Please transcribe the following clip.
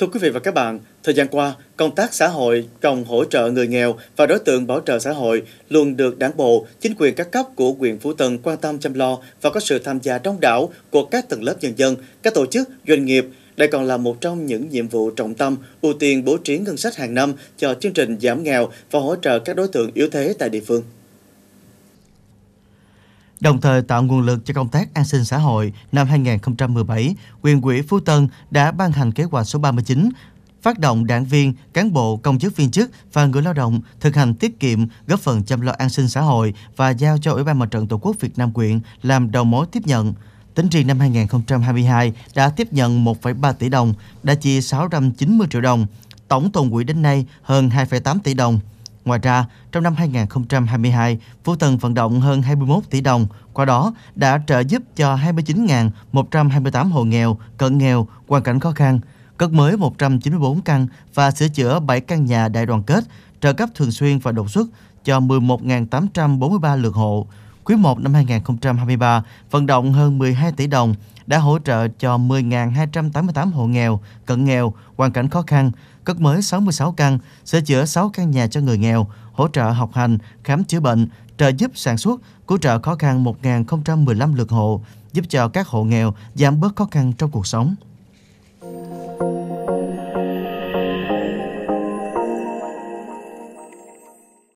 Thưa quý vị và các bạn, thời gian qua, công tác xã hội trong hỗ trợ người nghèo và đối tượng bảo trợ xã hội luôn được đảng bộ, chính quyền các cấp của huyện Phú Tân quan tâm chăm lo và có sự tham gia đông đảo của các tầng lớp nhân dân, các tổ chức, doanh nghiệp. Đây còn là một trong những nhiệm vụ trọng tâm ưu tiên bố trí ngân sách hàng năm cho chương trình giảm nghèo và hỗ trợ các đối tượng yếu thế tại địa phương. Đồng thời tạo nguồn lực cho công tác an sinh xã hội năm 2017, quyền quỹ Phú Tân đã ban hành kế hoạch số 39 phát động đảng viên, cán bộ, công chức viên chức và người lao động thực hành tiết kiệm, góp phần chăm lo an sinh xã hội và giao cho Ủy ban Mặt trận Tổ quốc Việt Nam quyện làm đầu mối tiếp nhận. Tính riêng năm 2022 đã tiếp nhận 1,3 tỷ đồng, đã chi 690 triệu đồng. Tổng tồn quỹ đến nay hơn 2,8 tỷ đồng. Ngoài ra, trong năm 2022, Phú Tân vận động hơn 21 tỷ đồng, qua đó đã trợ giúp cho 29.128 hộ nghèo, cận nghèo, hoàn cảnh khó khăn, cất mới 194 căn và sửa chữa 7 căn nhà đại đoàn kết, trợ cấp thường xuyên và đột xuất cho 11.843 lượt hộ, Quý 1 năm 2023 vận động hơn 12 tỷ đồng đã hỗ trợ cho 10.288 hộ nghèo, cận nghèo, hoàn cảnh khó khăn, cất mới 66 căn, sửa chữa 6 căn nhà cho người nghèo, hỗ trợ học hành, khám chữa bệnh, trợ giúp sản xuất, cứu trợ khó khăn 1.015 lượt hộ, giúp cho các hộ nghèo giảm bớt khó khăn trong cuộc sống.